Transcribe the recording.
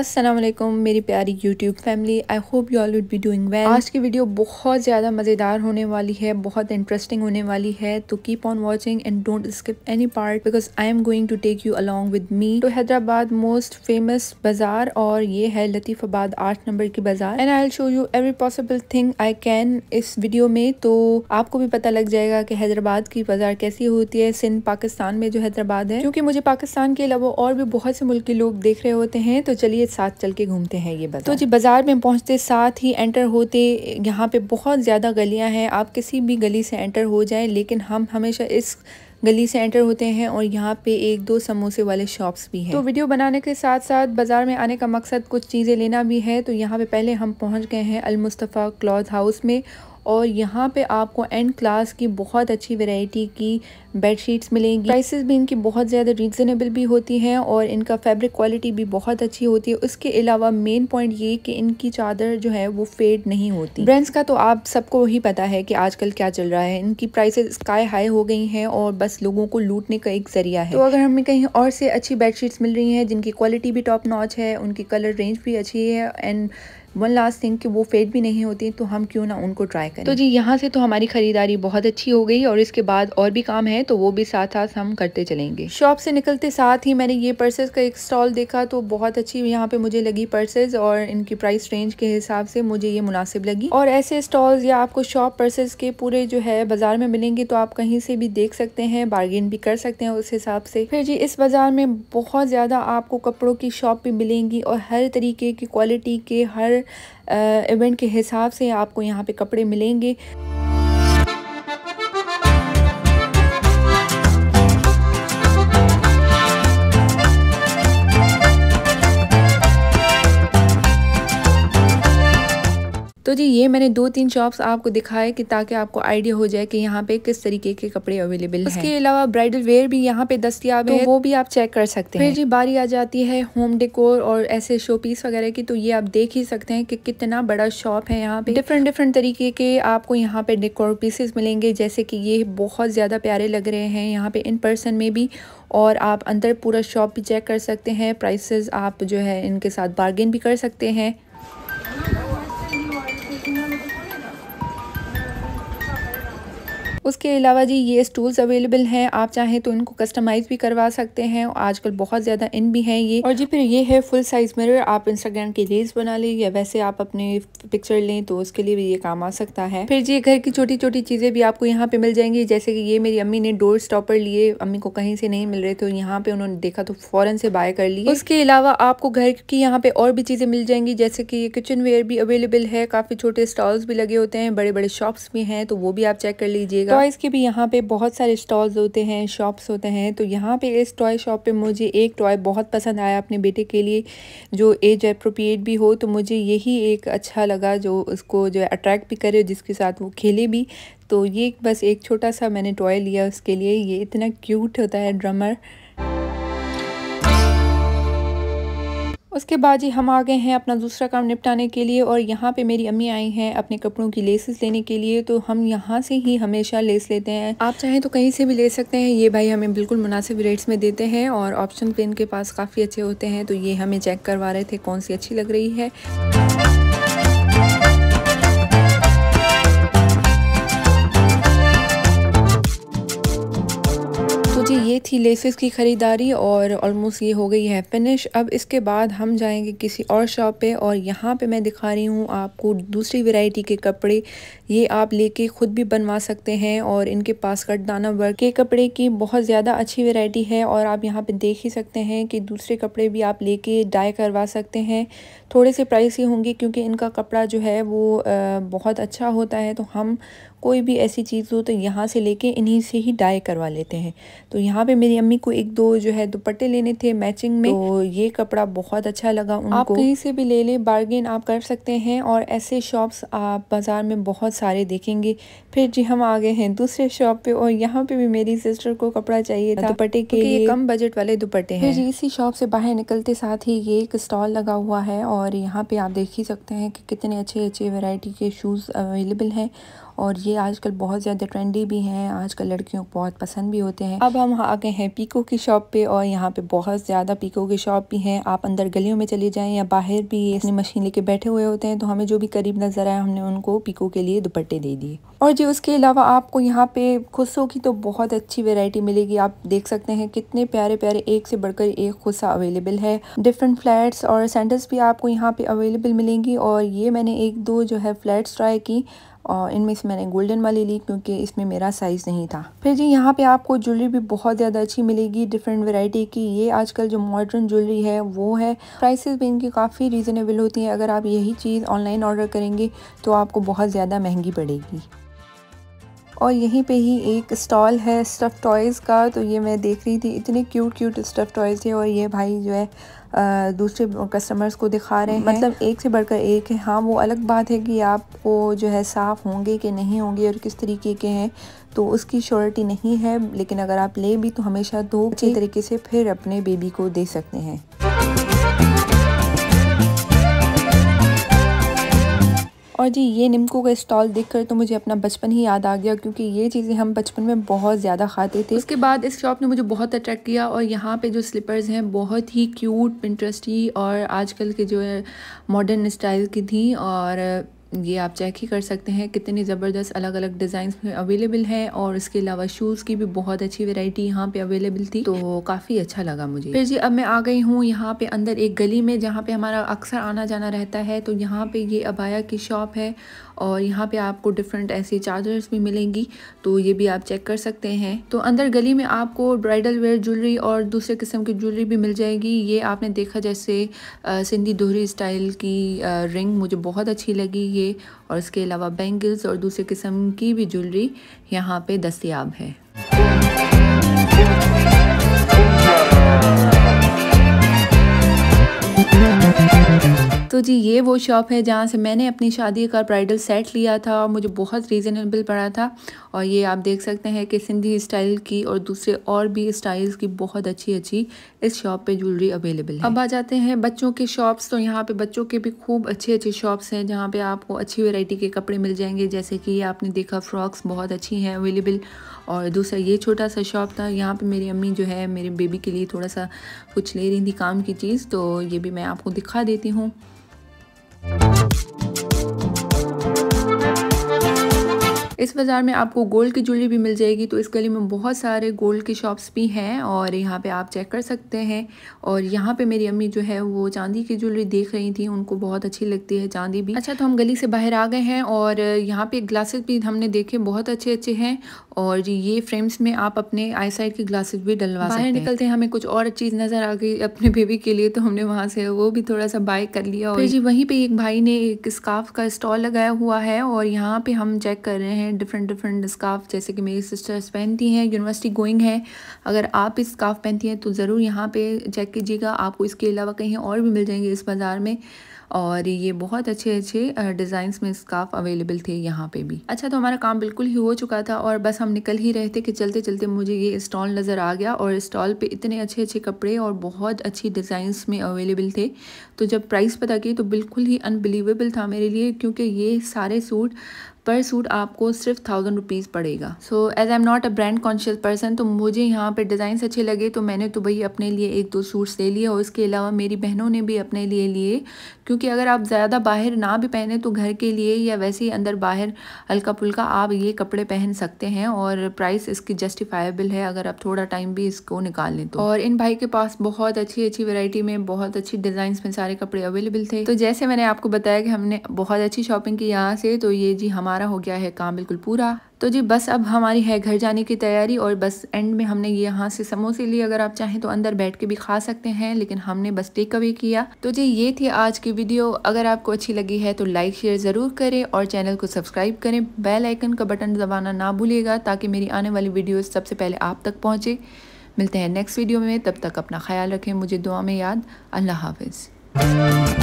असलम मेरी प्यारी YouTube family I hope you all would be doing well आज की वीडियो बहुत ज़्यादा मज़ेदार होने वाली है बहुत इंटरेस्टिंग होने वाली है तो keep on watching and don't skip any part because I am going to take you along with me to Hyderabad most famous बाज़ार और ये है लतीफ़ाबाद आठ नंबर की बाज़ार and I show you every possible thing I can इस video में तो आपको भी पता लग जाएगा कि हैदराबाद की बाज़ार कैसी होती है सिंध पाकिस्तान में जो हैदराबाद है क्योंकि मुझे पाकिस्तान के अलावा और भी बहुत से मुल्क के लोग देख रहे होते हैं तो चलिए साथ चल के घूमते हैं ये बाजार तो जी बाज़ार में पहुंचते साथ ही एंटर होते यहाँ पे बहुत ज़्यादा गलियाँ हैं आप किसी भी गली से एंटर हो जाएं लेकिन हम हमेशा इस गली से एंटर होते हैं और यहाँ पे एक दो समोसे वाले शॉप्स भी हैं तो वीडियो बनाने के साथ साथ बाज़ार में आने का मकसद कुछ चीज़ें लेना भी है तो यहाँ पे पहले हम पहुँच गए हैं अलमुस्तफ़ा क्लॉथ हाउस में और यहाँ पे आपको एंड क्लास की बहुत अच्छी वैरायटी की बेडशीट्स मिलेंगी प्राइसेस भी इनकी बहुत ज़्यादा रीज़नेबल भी होती हैं और इनका फैब्रिक क्वालिटी भी बहुत अच्छी होती है उसके अलावा मेन पॉइंट ये कि इनकी चादर जो है वो फेड नहीं होती ब्रांड्स का तो आप सबको ही पता है कि आजकल क्या चल रहा है इनकी प्राइसेज स्काई हाई हो गई हैं और बस लोगों को लूटने का एक ज़रिया है तो अगर हमें कहीं और से अच्छी बेड मिल रही हैं जिनकी क्वालिटी भी टॉप नॉच है उनकी कलर रेंज भी अच्छी है एंड वन लास्ट थिंग कि वो फेड भी नहीं होती तो हम क्यों ना उनको ट्राई करें तो जी यहाँ से तो हमारी ख़रीदारी बहुत अच्छी हो गई और इसके बाद और भी काम है तो वो भी साथ साथ हम करते चलेंगे शॉप से निकलते साथ ही मैंने ये पर्सेज का एक स्टॉल देखा तो बहुत अच्छी यहाँ पे मुझे लगी पर्सेज और इनकी प्राइस रेंज के हिसाब से मुझे ये मुनासिब लगी और ऐसे स्टॉल या आपको शॉप पर्सेज के पूरे जो है बाजार में मिलेंगे तो आप कहीं से भी देख सकते हैं बार्गेन भी कर सकते हैं उस हिसाब से फिर जी इस बाजार में बहुत ज़्यादा आपको कपड़ों की शॉप भी मिलेंगी और हर तरीके की क्वालिटी के हर इवेंट के हिसाब से आपको यहाँ पे कपड़े मिलेंगे तो जी ये मैंने दो तीन शॉप्स आपको दिखाए कि ताकि आपको आइडिया हो जाए कि यहाँ पे किस तरीके के कपड़े अवेलेबल हैं इसके अलावा ब्राइडल वेयर भी यहाँ पे दस्तियाब तो है वो भी आप चेक कर सकते हैं फिर जी बारी आ जाती है होम डेकोर और ऐसे शो पीस वगैरह की तो ये आप देख ही सकते हैं कि कितना बड़ा शॉप है यहाँ पे डिफरेंट डिफरेंट तरीके के आपको यहाँ पे डेकोर पीसेस मिलेंगे जैसे कि ये बहुत ज़्यादा प्यारे लग रहे हैं यहाँ पे इन पर्सन में भी और आप अंदर पूरा शॉप भी चेक कर सकते हैं प्राइसेस आप जो है इनके साथ बार्गेन भी कर सकते हैं उसके अलावा जी ये स्टूल्स अवेलेबल हैं आप चाहें तो इनको कस्टमाइज भी करवा सकते हैं आजकल बहुत ज़्यादा इन भी हैं ये और जी फिर ये है फुल साइज़ मिरर आप इंस्टाग्राम की रील्स बना लें या वैसे आप अपने पिक्चर लें तो उसके लिए भी ये काम आ सकता है फिर जी घर की छोटी छोटी चीज़ें भी आपको यहाँ पे मिल जाएंगी जैसे कि ये मेरी अम्मी ने डोर स्टॉपर लिए अम्मी को कहीं से नहीं मिल रहे थे यहाँ पे उन्होंने देखा तो फ़ौरन से बाय कर ली उसके अलावा आपको घर की यहाँ पे और भी चीज़ें मिल जाएंगी जैसे कि ये किचन वेयर भी अवेलेबल है काफ़ी छोटे स्टॉल्स भी लगे होते हैं बड़े बड़े शॉप्स भी हैं तो वो भी आप चेक कर लीजिएगा मिलेगा टॉयज़ के भी यहाँ पे बहुत सारे स्टॉल्स होते हैं शॉप्स होते हैं तो यहाँ पे इस टॉय शॉप पे मुझे एक टॉय बहुत पसंद आया अपने बेटे के लिए जो एज अप्रोप्रिएट भी हो तो मुझे यही एक अच्छा लगा जो उसको जो अट्रैक्ट भी करे जिसके साथ वो खेले भी तो ये बस एक छोटा सा मैंने टॉय लिया उसके लिए ये इतना क्यूट होता है ड्रमर उसके बाद जी हम आ गए हैं अपना दूसरा काम निपटाने के लिए और यहाँ पे मेरी अम्मी आई हैं अपने कपड़ों की लेसेस लेने के लिए तो हम यहाँ से ही हमेशा लेस लेते हैं आप चाहें तो कहीं से भी ले सकते हैं ये भाई हमें बिल्कुल मुनासिब रेट्स में देते हैं और ऑप्शन पे इनके पास काफ़ी अच्छे होते हैं तो ये हमें चेक करवा रहे थे कौन सी अच्छी लग रही है थी लेसेस की ख़रीदारी और ऑलमोस्ट ये हो गई है फिनिश अब इसके बाद हम जाएंगे किसी और शॉप पे और यहाँ पे मैं दिखा रही हूँ आपको दूसरी वैरायटी के कपड़े ये आप लेके ख़ुद भी बनवा सकते हैं और इनके पास कटदाना वर्क के कपड़े की बहुत ज़्यादा अच्छी वैरायटी है और आप यहाँ पे देख ही सकते हैं कि दूसरे कपड़े भी आप ले डाई करवा सकते हैं थोड़े से प्राइस ही होंगे क्योंकि इनका कपड़ा जो है वो बहुत अच्छा होता है तो हम कोई भी ऐसी चीज़ हो तो यहाँ से लेके इन्हीं से ही डाई करवा लेते हैं तो यहाँ पे मेरी अम्मी को एक दो जो है दुपट्टे लेने थे मैचिंग में तो, तो ये कपड़ा बहुत अच्छा लगा उनको आप कहीं से भी ले ले बार्गेन आप कर सकते हैं और ऐसे शॉप्स आप बाज़ार में बहुत सारे देखेंगे फिर जी हम आ गए हैं दूसरे शॉप पे और यहाँ पे भी मेरी सिस्टर को कपड़ा चाहिए था दुपट्टे के लिए कम बजट वाले दुपट्टे हैं जी इसी शॉप से बाहर निकलते साथ ही ये एक स्टॉल लगा हुआ है और यहाँ पे आप देख ही सकते हैं कि कितने अच्छे अच्छे वेराइटी के शूज़ अवेलेबल हैं और ये आजकल बहुत ज़्यादा ट्रेंडी भी हैं आजकल लड़कियों को बहुत पसंद भी होते हैं अब हम आ गए हैं पीको की शॉप पे और यहाँ पे बहुत ज़्यादा पीको की शॉप भी हैं आप अंदर गलियों में चले जाएँ या बाहर भी अपनी मशीन लेके बैठे हुए होते हैं तो हमें जो भी करीब नज़र आया हमने उनको पीको के लिए दुपट्टे दे दिए और जी उसके अलावा आपको यहाँ पे खुशों की तो बहुत अच्छी वेराइटी मिलेगी आप देख सकते हैं कितने प्यारे प्यारे एक से बढ़कर एक खुशा अवेलेबल है डिफरेंट फ्लैट्स और सेंडल्स भी आपको यहाँ पे अवेलेबल मिलेंगी और ये मैंने एक दो जो है फ्लैट्स ट्राई की और इनमें से मैंने गोल्डन वाली ली क्योंकि इसमें मेरा साइज़ नहीं था फिर जी यहाँ पे आपको ज्वेलरी भी बहुत ज़्यादा अच्छी मिलेगी डिफरेंट वेराइटी की ये आजकल जो मॉडर्न ज्वेलरी है वो है प्राइसेस भी इनकी काफ़ी रीज़नेबल होती हैं अगर आप यही चीज़ ऑनलाइन ऑर्डर करेंगे तो आपको बहुत ज़्यादा महंगी पड़ेगी और यहीं पे ही एक स्टॉल है स्टफ़ टॉयज़ का तो ये मैं देख रही थी इतने क्यूट क्यूट स्टफ़ टॉयज़ थे और ये भाई जो है दूसरे कस्टमर्स को दिखा रहे हैं मतलब एक से बढ़कर एक है हाँ वो अलग बात है कि आपको जो है साफ़ होंगे कि नहीं होंगे और किस तरीके के हैं तो उसकी श्योरिटी नहीं है लेकिन अगर आप ले भी तो हमेशा दो अच्छे तरीके से फिर अपने बेबी को दे सकते हैं जी ये निम्को का स्टॉल देखकर तो मुझे अपना बचपन ही याद आ गया क्योंकि ये चीज़ें हम बचपन में बहुत ज़्यादा खाते थे उसके बाद इस शॉप ने मुझे बहुत अट्रैक्ट किया और यहाँ पे जो स्लीपर्स हैं बहुत ही क्यूट इंटरेस्टी और आजकल के जो है मॉडर्न स्टाइल की थी और ये आप चेक ही कर सकते हैं कितने ज़बरदस्त अलग अलग डिजाइन में अवेलेबल है और इसके अलावा शूज़ की भी बहुत अच्छी वेराइटी यहाँ पे अवेलेबल थी तो काफ़ी अच्छा लगा मुझे फिर जी अब मैं आ गई हूँ यहाँ पे अंदर एक गली में जहाँ पे हमारा अक्सर आना जाना रहता है तो यहाँ पे ये अबाया की शॉप है और यहाँ पे आपको डिफरेंट ऐसे चार्जर्स भी मिलेंगी तो ये भी आप चेक कर सकते हैं तो अंदर गली में आपको ब्राइडल वेयर ज्वेलरी और दूसरे किस्म की ज्वेलरी भी मिल जाएगी ये आपने देखा जैसे सिंधी दोहरी स्टाइल की रिंग मुझे बहुत अच्छी लगी चाहिए और इसके अलावा बैंगल्स और दूसरे किस्म की भी ज्वेलरी यहाँ पे दस्तियाब है तो जी ये वो शॉप है जहाँ से मैंने अपनी शादी का ब्राइडल सेट लिया था और मुझे बहुत रीज़नेबल पड़ा था और ये आप देख सकते हैं कि सिंधी स्टाइल की और दूसरे और भी स्टाइल्स की बहुत अच्छी अच्छी इस शॉप पे ज्वेलरी अवेलेबल है अब आ जाते हैं बच्चों के शॉप्स तो यहाँ पे बच्चों के भी खूब अच्छे अच्छे शॉप्स हैं जहाँ पे आपको अच्छी वेराइटी के कपड़े मिल जाएंगे जैसे कि आपने देखा फ्रॉक्स बहुत अच्छी हैं अवेलेबल और दूसरा ये छोटा सा शॉप था यहाँ पर मेरी अम्मी जो है मेरे बेबी के लिए थोड़ा सा कुछ ले रही थी काम की चीज़ तो ये भी मैं आपको दिखा देती हूँ इस बाज़ार में आपको गोल्ड की ज्वेलरी भी मिल जाएगी तो इस गली में बहुत सारे गोल्ड की शॉप्स भी हैं और यहाँ पे आप चेक कर सकते हैं और यहाँ पे मेरी अम्मी जो है वो चांदी की ज्वेलरी देख रही थी उनको बहुत अच्छी लगती है चांदी भी अच्छा तो हम गली से बाहर आ गए हैं और यहाँ पे ग्लासेस भी हमने देखे बहुत अच्छे अच्छे हैं और ये फ्रेम्स में आप अपने आई साइड के ग्लासेस भी डलवा सकते हैं निकलते हैं हमें कुछ और चीज़ नज़र आ गई अपने बेबी के लिए तो हमने वहाँ से वो भी थोड़ा सा बाय कर लिया और जी वहीं पे एक भाई ने एक स्काफ का स्टॉल लगाया हुआ है और यहाँ पे हम चेक कर रहे हैं डिफरेंट डिफरेंट स्काफ जैसे कि मेरी सिस्टर्स पहनती हैं यूनिवर्सिटी गोइंग है अगर आप स्काफ पहनती हैं तो ज़रूर यहाँ पर चेक कीजिएगा आपको इसके अलावा कहीं और भी मिल जाएंगे इस बाज़ार में और ये बहुत अच्छे अच्छे डिज़ाइंस में स्काफ अवेलेबल थे यहाँ पे भी अच्छा तो हमारा काम बिल्कुल ही हो चुका था और बस हम निकल ही रहे थे कि चलते चलते मुझे ये स्टॉल नज़र आ गया और स्टॉल पे इतने अच्छे अच्छे कपड़े और बहुत अच्छी डिज़ाइंस में अवेलेबल थे तो जब प्राइस पता की तो बिल्कुल ही अनबिलीवेबल था मेरे लिए क्योंकि ये सारे सूट पर सूट आपको सिर्फ थाउजेंड रुपीज़ पड़ेगा so as I am not a brand conscious person तो मुझे यहाँ पर डिजाइन अच्छे लगे तो मैंने तो भाई अपने लिए एक दो सूट्स ले लिए और इसके अलावा मेरी बहनों ने भी अपने लिए लिए क्योंकि अगर आप ज़्यादा बाहर ना भी पहने तो घर के लिए या वैसे ही अंदर बाहर हल्का फुल्का आप ये कपड़े पहन सकते हैं और प्राइस इसकी जस्टिफाइबल है अगर आप थोड़ा टाइम भी इसको निकाल लें तो और इन भाई के पास बहुत अच्छी अच्छी वेराइटी में बहुत अच्छी डिजाइन में सारे कपड़े अवेलेबल थे तो जैसे मैंने आपको बताया कि हमने बहुत अच्छी शॉपिंग की यहाँ से तो ये जी हमारा हमारा हो गया है काम बिल्कुल पूरा तो जी बस अब हमारी है घर जाने की तैयारी और बस एंड में हमने ये यहाँ से समोसे लिए अगर आप चाहें तो अंदर बैठ के भी खा सकते हैं लेकिन हमने बस टेक अवे किया तो जी ये थी आज की वीडियो अगर आपको अच्छी लगी है तो लाइक शेयर ज़रूर करें और चैनल को सब्सक्राइब करें बेल आइकन का बटन दबाना ना भूलिएगा ताकि मेरी आने वाली वीडियो सबसे पहले आप तक पहुँचे मिलते हैं नेक्स्ट वीडियो में तब तक अपना ख्याल रखें मुझे दुआ में याद अल्लाह हाफिज़